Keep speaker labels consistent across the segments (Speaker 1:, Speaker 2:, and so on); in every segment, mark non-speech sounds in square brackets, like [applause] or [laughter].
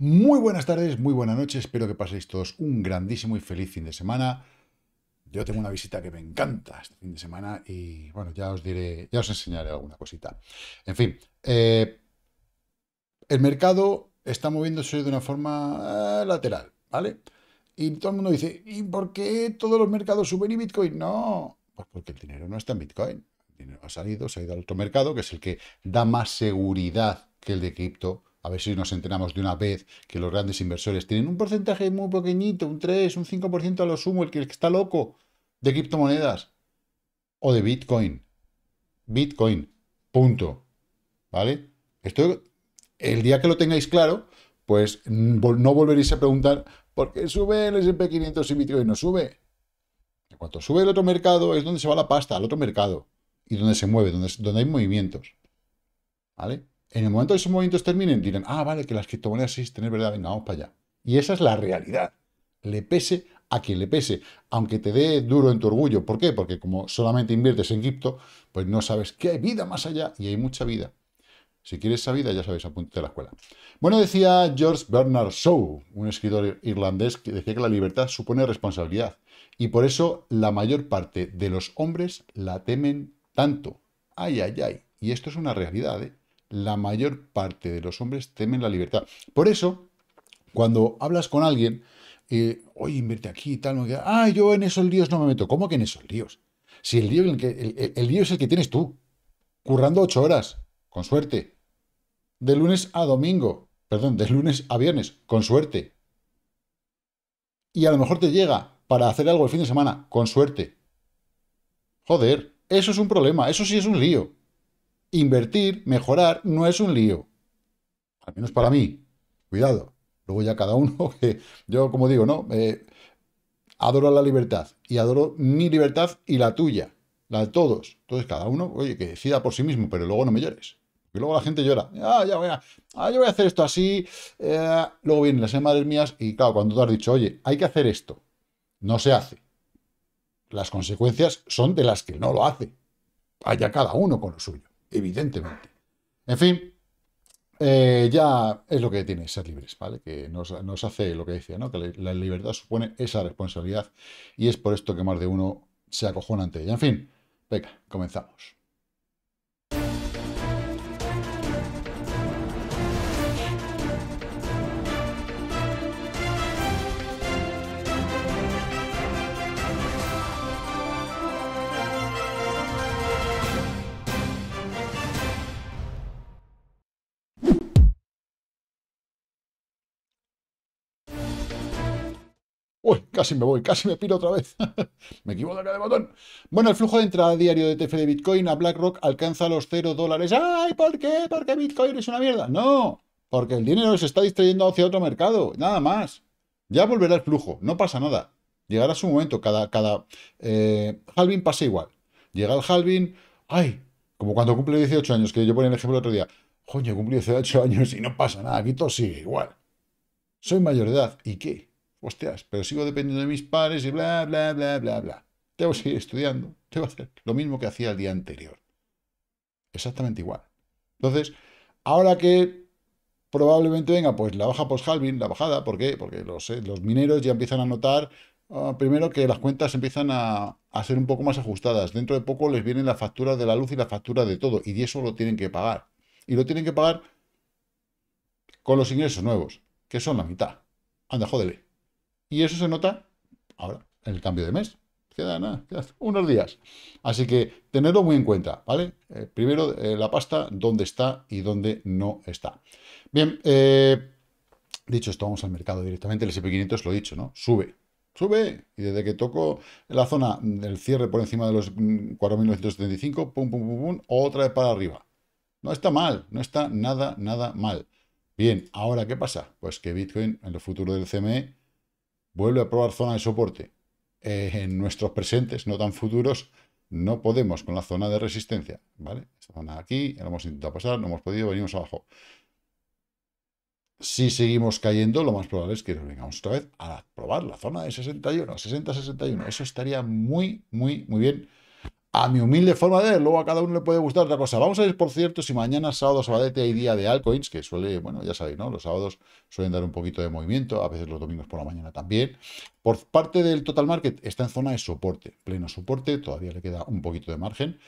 Speaker 1: Muy buenas tardes, muy buenas noches, Espero que paséis todos un grandísimo y feliz fin de semana. Yo tengo una visita que me encanta este fin de semana y bueno, ya os diré, ya os enseñaré alguna cosita. En fin, eh, el mercado está moviéndose de una forma eh, lateral, ¿vale? Y todo el mundo dice, ¿y por qué todos los mercados suben y Bitcoin? No, pues porque el dinero no está en Bitcoin. El dinero ha salido, se ha ido al otro mercado, que es el que da más seguridad que el de cripto a ver si nos enteramos de una vez que los grandes inversores tienen un porcentaje muy pequeñito, un 3, un 5% a lo sumo, el que está loco de criptomonedas o de Bitcoin. Bitcoin, punto. ¿Vale? Esto, el día que lo tengáis claro, pues mm, no volveréis a preguntar por qué sube el S&P 500 y Bitcoin no sube. En cuanto sube el otro mercado es donde se va la pasta, al otro mercado. Y donde se mueve, donde hay movimientos. ¿Vale? En el momento que esos movimientos terminen, dirán, ah, vale, que las criptomonedas existen, es verdad, venga, vamos para allá. Y esa es la realidad. Le pese a quien le pese, aunque te dé duro en tu orgullo. ¿Por qué? Porque como solamente inviertes en cripto, pues no sabes que hay vida más allá y hay mucha vida. Si quieres esa vida, ya sabes, apúntate a la escuela. Bueno, decía George Bernard Shaw, un escritor irlandés, que decía que la libertad supone responsabilidad. Y por eso la mayor parte de los hombres la temen tanto. Ay, ay, ay. Y esto es una realidad, ¿eh? la mayor parte de los hombres temen la libertad. Por eso, cuando hablas con alguien, hoy eh, oye, invierte aquí y tal, ah, yo en esos líos no me meto. ¿Cómo que en esos líos? Si el lío, el, el, el lío es el que tienes tú, currando ocho horas, con suerte. De lunes a domingo, perdón, de lunes a viernes, con suerte. Y a lo mejor te llega para hacer algo el fin de semana, con suerte. Joder, eso es un problema, eso sí es un lío invertir, mejorar, no es un lío. Al menos para mí. Cuidado. Luego ya cada uno, [laughs] que yo como digo, ¿no? Eh, adoro la libertad y adoro mi libertad y la tuya, la de todos. Entonces cada uno, oye, que decida por sí mismo, pero luego no me llores. Y luego la gente llora. Ah, ya voy a, ah, yo voy a hacer esto así. Eh, luego vienen las madres mías y claro, cuando tú has dicho, oye, hay que hacer esto, no se hace. Las consecuencias son de las que no lo hace. Vaya cada uno con lo suyo evidentemente. En fin, eh, ya es lo que tiene ser libres, ¿vale? Que nos, nos hace lo que decía, ¿no? Que la libertad supone esa responsabilidad y es por esto que más de uno se acojona ante ella. En fin, venga, comenzamos. Casi me voy, casi me piro otra vez. [laughs] me equivoco de botón. Bueno, el flujo de entrada diario de TF de Bitcoin a BlackRock alcanza los 0 dólares. ¡Ay, por qué! ¿Por qué Bitcoin es una mierda? No, porque el dinero se está distrayendo hacia otro mercado, nada más. Ya volverá el flujo, no pasa nada. Llegará su momento, cada, cada eh, halving pasa igual. Llega el halving, ¡ay! Como cuando cumple 18 años, que yo ponía el ejemplo el otro día. Coño, cumplí 18 años y no pasa nada, aquí todo sigue igual. Soy mayor de edad, ¿y qué? Hostias, pero sigo dependiendo de mis pares y bla, bla, bla, bla, bla. Tengo que seguir estudiando, tengo que hacer lo mismo que hacía el día anterior. Exactamente igual. Entonces, ahora que probablemente venga pues la baja post Halvin, la bajada, ¿por qué? Porque los, eh, mineros ya empiezan a notar, ah, primero, que las cuentas empiezan a, ser un poco más ajustadas. Dentro de poco les vienen las facturas de la luz y la factura de todo, y eso lo tienen que pagar. Y lo tienen que pagar con los ingresos nuevos, que son la mitad. Anda, jódele. Y eso se nota ahora, en el cambio de mes. Queda nada, unos días. Así que tenerlo muy en cuenta, ¿vale? Eh, primero, eh, la pasta, dónde está y dónde no está. Bien, eh, dicho esto, vamos al mercado directamente. El SP500, lo he dicho, ¿no? Sube, sube. Y desde que toco la zona del cierre por encima de los 4.975, mm, pum, pum, pum, pum, otra vez para arriba. No está mal, no está nada, nada mal. Bien, ahora, ¿qué pasa? Pues que Bitcoin en el futuro del CME Vuelve a probar zona de soporte. Eh, en nuestros presentes, no tan futuros, no podemos con la zona de resistencia. ¿vale? Esta zona aquí, la hemos intentado pasar, no hemos podido, venimos abajo. Si seguimos cayendo, lo más probable es que nos vengamos otra vez a probar la zona de 61, 60-61. Eso estaría muy, muy, muy bien. A mi humilde forma de ver, luego a cada uno le puede gustar otra cosa. Vamos a ver, por cierto, si mañana, sábado, sabadete, hay día de altcoins, que suele, bueno, ya sabéis, ¿no? Los sábados suelen dar un poquito de movimiento, a veces los domingos por la mañana también. Por parte del total market, está en zona de soporte, pleno soporte, todavía le queda un poquito de margen.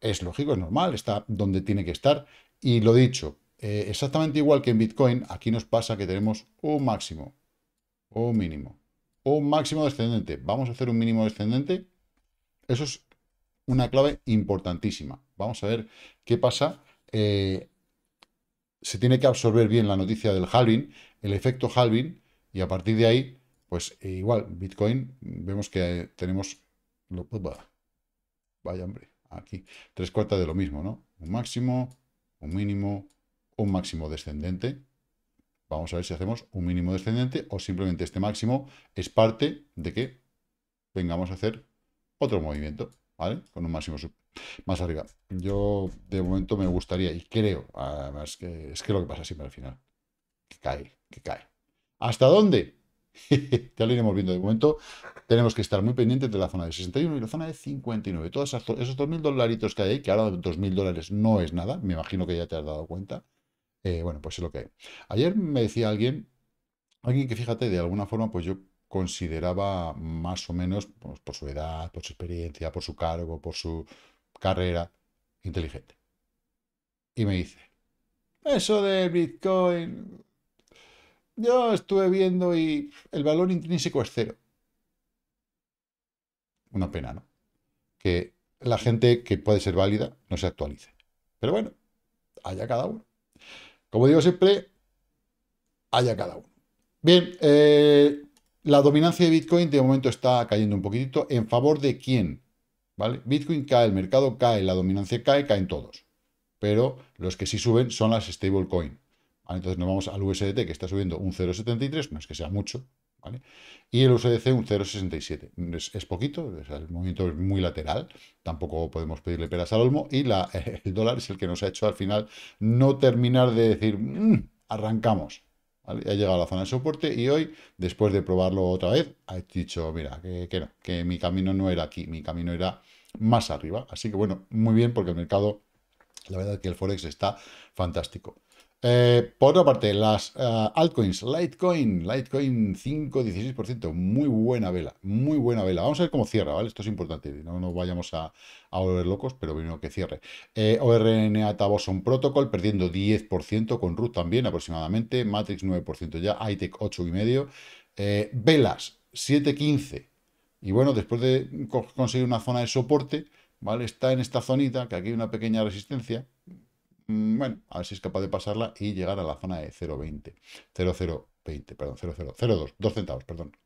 Speaker 1: Es lógico, es normal, está donde tiene que estar. Y lo dicho, eh, exactamente igual que en Bitcoin, aquí nos pasa que tenemos un máximo, un mínimo, un máximo descendente. Vamos a hacer un mínimo descendente. Eso es una clave importantísima. Vamos a ver qué pasa. Eh, se tiene que absorber bien la noticia del halving, el efecto halving, y a partir de ahí, pues eh, igual, Bitcoin, vemos que eh, tenemos... Lo, vaya hombre, aquí, tres cuartas de lo mismo, ¿no? Un máximo, un mínimo, un máximo descendente. Vamos a ver si hacemos un mínimo descendente o simplemente este máximo es parte de que vengamos a hacer otro movimiento. ¿vale? Con un máximo sub más arriba. Yo de momento me gustaría y creo, además que es que lo que pasa siempre al final, que cae, que cae. ¿Hasta dónde? [laughs] ya lo iremos viendo de momento. Tenemos que estar muy pendientes de la zona de 61 y la zona de 59. Todos esos 2.000 dolaritos que hay que ahora 2.000 dólares no es nada, me imagino que ya te has dado cuenta. Eh, bueno, pues es lo que hay. Ayer me decía alguien, alguien que fíjate, de alguna forma, pues yo consideraba más o menos, pues, por su edad, por su experiencia, por su cargo, por su carrera, inteligente. Y me dice, eso de Bitcoin, yo estuve viendo y el valor intrínseco es cero. Una pena, ¿no? Que la gente que puede ser válida no se actualice. Pero bueno, haya cada uno. Como digo siempre, haya cada uno. Bien, eh, la dominancia de Bitcoin de momento está cayendo un poquitito. ¿En favor de quién? ¿Vale? Bitcoin cae, el mercado cae, la dominancia cae, caen todos. Pero los que sí suben son las stablecoin. Entonces nos vamos al USDT que está subiendo un 0,73, no es que sea mucho, ¿Vale? Y el USDC un 0,67. Es, poquito, es el movimiento es muy lateral, tampoco podemos pedirle peras al olmo, y [laughs] el dólar es el que nos ha hecho al final no terminar de decir, mm, arrancamos. Ha llegado a la zona de soporte y hoy, después de probarlo otra vez, ha dicho, mira, que, que que mi camino no era aquí, mi camino era más arriba. Así que bueno, muy bien porque el mercado, la verdad que el Forex está fantástico. Eh, por otra parte, las eh, altcoins, Litecoin, Litecoin 5, 16%, muy buena vela, muy buena vela. Vamos a ver cómo cierra, ¿vale? Esto es importante, no nos vayamos a, volver locos, pero bueno, que cierre. Eh, ORNA Taboson Protocol perdiendo 10%, con RUT también aproximadamente, Matrix 9% ya, ITEC 8,5%, eh, velas 7,15%. Y bueno, después de conseguir una zona de soporte, ¿vale? Está en esta zonita, que aquí hay una pequeña resistencia, Mm, bueno, a ver si es capaz de pasarla y llegar a la zona de 0,20. 0,020, perdón, 0,002, 2 centavos, perdón.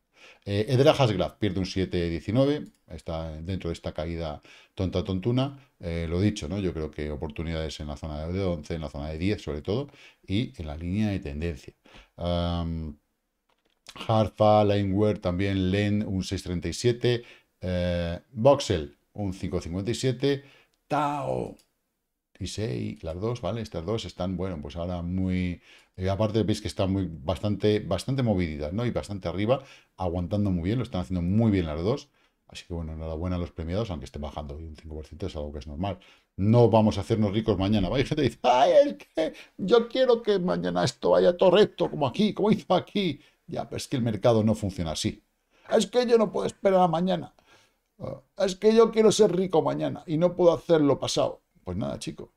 Speaker 1: Eh, Edra Hasgraf pierde un 7,19, está dentro de esta caída tonta tontuna. Eh, lo dicho, ¿no? Yo creo que oportunidades en la zona de 11, en la zona de 10 sobre todo, y en la línea de tendencia. Harfa, Lineware también, Len un 6,37, eh, Voxel un 5,57, Tao y seis las dos, ¿vale? Estas dos están, bueno, pues ahora muy... Eh, aparte veis que están muy, bastante, bastante ¿no? Y bastante arriba, aguantando muy bien, lo están haciendo muy bien las dos. Así que bueno, enhorabuena a los premiados, aunque estén bajando un 5%, es algo que es normal. No vamos a hacernos ricos mañana. Hay gente dice, ay, es que yo quiero que mañana esto vaya todo recto, como aquí, como hizo aquí. Ya, pero es que el mercado no funciona así. Es que yo no puedo esperar a mañana. Ah, es que yo quiero ser rico mañana y no puedo hacer lo pasado. Pues nada, chico,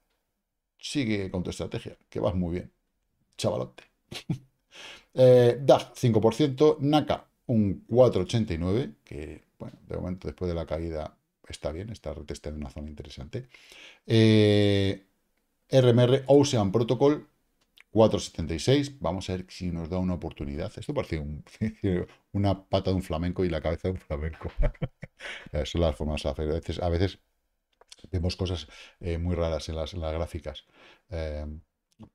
Speaker 1: sigue con tu estrategia, que vas muy bien. Chavalote. [laughs] eh, DAG, 5%, NACA, un 4,89, que, bueno, de momento después de la caída está bien, está en una zona interesante. RMR eh, Ocean Protocol, 4,76. Vamos a ver si nos da una oportunidad. Esto parece [laughs] una pata de un flamenco y la cabeza de un flamenco. [laughs] Son las formas de veces, a veces Vemos cosas eh, muy raras en las, gráficas. Eh,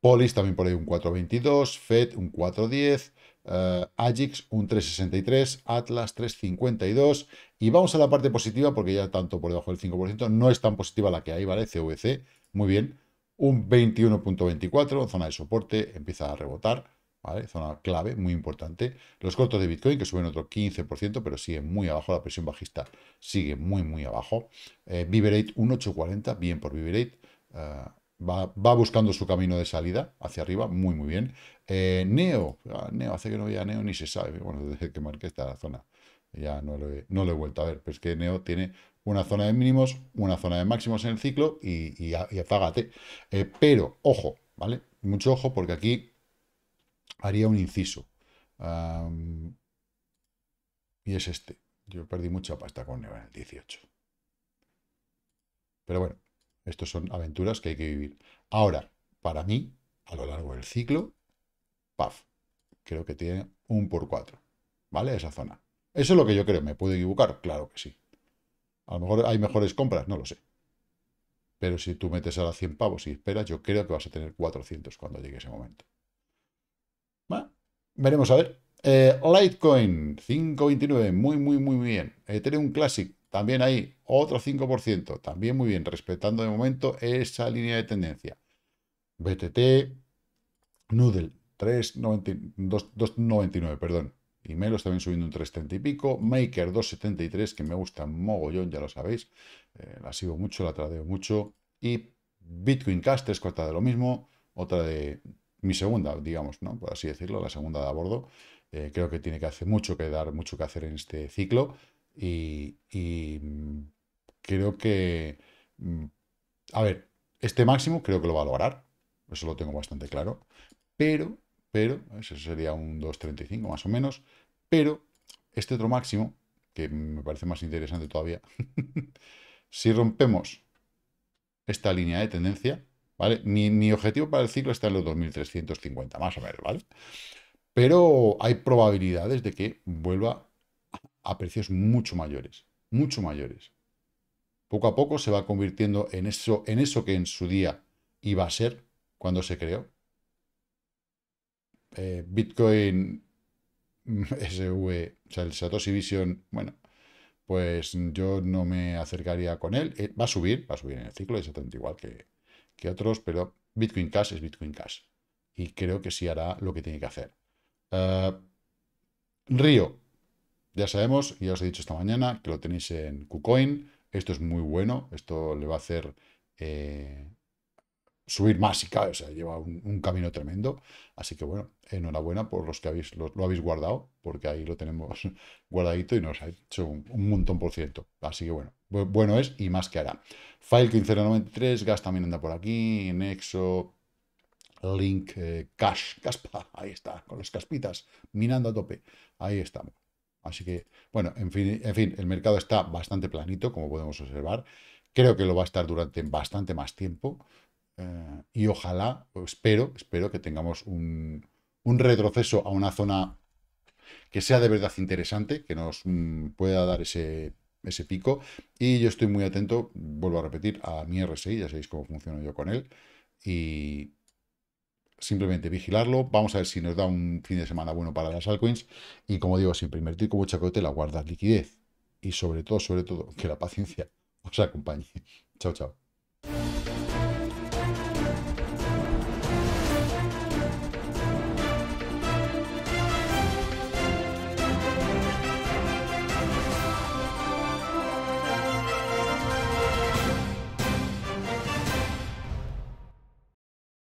Speaker 1: Polis también por ahí un 422, FED un 410, eh, Agix un 363, Atlas 352. Y vamos a la parte positiva, porque ya tanto por debajo del 5%, no es tan positiva la que hay, ¿vale? CVC, muy bien. Un 21.24, zona de soporte, empieza a rebotar. Zona clave, muy importante. Los cortos de Bitcoin que suben otro 15%, pero sigue muy abajo. La presión bajista sigue muy, muy abajo. Eh, Viverate, un bien por Viverate. Eh, va, buscando su camino de salida hacia arriba, muy, muy bien. Eh, Neo, ah, Neo, hace que no vea Neo ni se sabe. [laughs] Bueno, desde que marqué esta zona ya no lo, he, no lo he vuelto a ver, pero es que Neo tiene una zona de mínimos, una zona de máximos en el ciclo y, apágate, eh, pero, ojo, ¿vale? Mucho ojo porque aquí haría un inciso. y es este. Yo perdí mucha pasta con el 18. Pero bueno, estas son aventuras que hay que vivir. Ahora, para mí, a lo largo del ciclo, paf, creo que tiene un por cuatro. ¿Vale? Esa zona. Eso es lo que yo creo. ¿Me puedo equivocar? Claro que sí. A lo mejor hay mejores compras, no lo sé. Pero si tú metes ahora 100 pavos y esperas, yo creo que vas a tener 400 cuando llegue ese momento. Veremos a ver. Eh, Litecoin, 5.29, muy, muy, muy bien. Eh, Ethereum Classic, también ahí, otro 5%, también muy bien, respetando de momento esa línea de tendencia. BTT, Noodle, 2.99, perdón. Y Melos también subiendo un 3.30 y pico. Maker, 2.73, que me gusta mogollón, ya lo sabéis. Eh, la sigo mucho, la tradeo mucho. Y Bitcoin Cash, tres corta de lo mismo. Otra de mi segunda, digamos, ¿no? Por así decirlo, la segunda de a bordo. Eh, creo que tiene que hacer mucho que dar, mucho que hacer en este ciclo. Y, mm, creo que. Mm, a ver, este máximo creo que lo va a lograr. Eso lo tengo bastante claro. Pero, pero, eso sería un 2.35 más o menos. Pero este otro máximo, que me parece más interesante todavía, [laughs] si rompemos esta línea de tendencia, mi, objetivo para el ciclo está en los 2.350, más o menos, ¿vale? Pero hay probabilidades de que vuelva a precios mucho mayores, mucho mayores. Poco a poco se va convirtiendo en eso, en eso que en su día iba a ser cuando se creó. Eh, Bitcoin SV, [laughs] o sea, el Satoshi Vision, bueno, pues yo no me acercaría con él. Eh, va a subir, va a subir en el ciclo, exactamente igual que, que otros, pero Bitcoin Cash es Bitcoin Cash. Y creo que sí hará lo que tiene que hacer. Eh, Río, ya sabemos, ya os he dicho esta mañana, que lo tenéis en KuCoin. Esto es muy bueno, esto le va a hacer eh, subir más y cae, o sea, lleva un, camino tremendo. Así que bueno, enhorabuena por los que habéis, lo, habéis guardado, porque ahí lo tenemos [laughs] guardadito y nos ha hecho un, montón por ciento. Así que bueno, bueno es y más que hará. File 1593 Gas también anda por aquí, Nexo, Link, eh, Cash, Caspa, [laughs] ahí está, con las caspitas, minando a tope, ahí estamos. Así que, bueno, en fin, en fin, el mercado está bastante planito, como podemos observar. Creo que lo va a estar durante bastante más tiempo y ojalá, espero, espero que tengamos un, retroceso a una zona que sea de verdad interesante, que nos mm, pueda dar ese, ese pico. Y yo estoy muy atento, vuelvo a repetir, a mi RSI, ya sabéis cómo funciona yo con él. Y simplemente vigilarlo. Vamos a ver si nos da un fin de semana bueno para las altcoins. Y como digo, siempre invertir como chacote la guardas liquidez. Y sobre todo, sobre todo, que la paciencia os acompañe. Chao, chao.